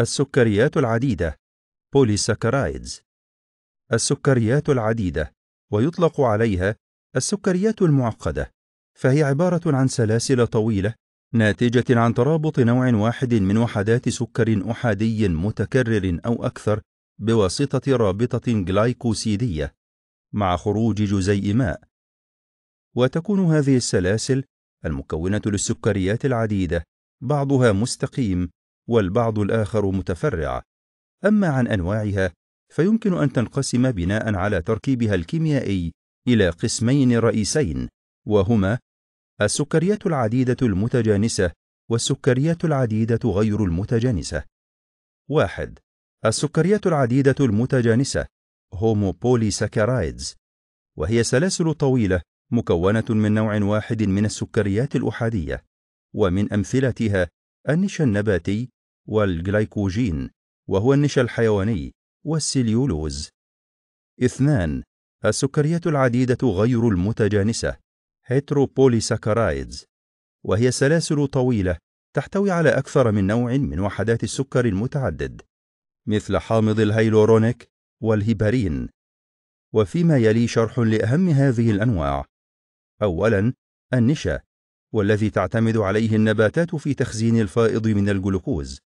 السكريات العديدة polysaccharides السكريات العديدة ويطلق عليها السكريات المعقدة فهي عبارة عن سلاسل طويلة ناتجة عن ترابط نوع واحد من وحدات سكر أحادي متكرر أو أكثر بواسطة رابطة جلايكوسيدية مع خروج جزيء ماء وتكون هذه السلاسل المكونة للسكريات العديدة بعضها مستقيم والبعض الآخر متفرع أما عن أنواعها فيمكن أن تنقسم بناء على تركيبها الكيميائي إلى قسمين رئيسين وهما السكريات العديدة المتجانسة والسكريات العديدة غير المتجانسة. واحد السكريات العديدة المتجانسة هوموبوليساكرايدز وهي سلاسل طويلة مكونة من نوع واحد من السكريات الأحادية ومن أمثلتها النشا النباتي والجلايكوجين وهو النشا الحيواني والسليولوز اثنان السكريات العديدة غير المتجانسة هيتروبوليساكرايدز وهي سلاسل طويلة تحتوي على أكثر من نوع من وحدات السكر المتعدد مثل حامض الهيلورونيك والهيبارين وفيما يلي شرح لأهم هذه الأنواع أولاً النشا والذي تعتمد عليه النباتات في تخزين الفائض من الجلوكوز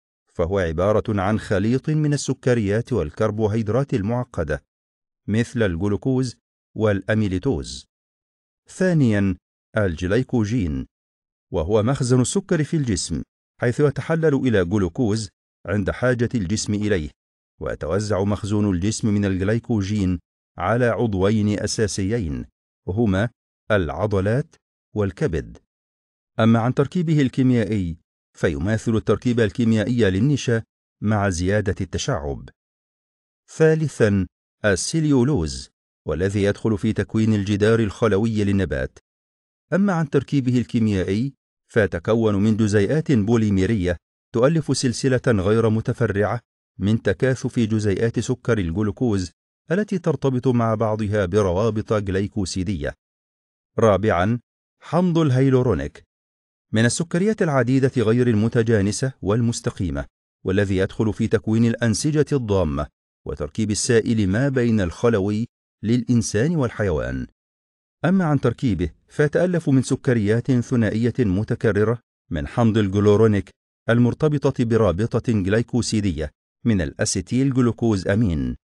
فهو عبارة عن خليط من السكريات والكربوهيدرات المعقدة مثل الجلوكوز والأميليتوز. ثانياً الجليكوجين وهو مخزن السكر في الجسم حيث يتحلل إلى جلوكوز عند حاجة الجسم إليه ويتوزع مخزون الجسم من الجليكوجين على عضوين أساسيين وهما العضلات والكبد أما عن تركيبه الكيميائي فيماثل التركيب الكيميائي للنشا مع زيادة التشعب. ثالثاً السيليولوز والذي يدخل في تكوين الجدار الخلوي للنبات. أما عن تركيبه الكيميائي فيتكون من جزيئات بوليميرية تؤلف سلسلة غير متفرعة من تكاثف جزيئات سكر الجلوكوز التي ترتبط مع بعضها بروابط جليكوسيدية. رابعاً حمض الهيلورونيك من السكريات العديدة غير المتجانسة والمستقيمة والذي يدخل في تكوين الأنسجة الضامة وتركيب السائل ما بين الخلوي للإنسان والحيوان أما عن تركيبه فيتألف من سكريات ثنائية متكررة من حمض الجلورونيك المرتبطة برابطة جليكوسيدية من الأسيتيل جلوكوز أمين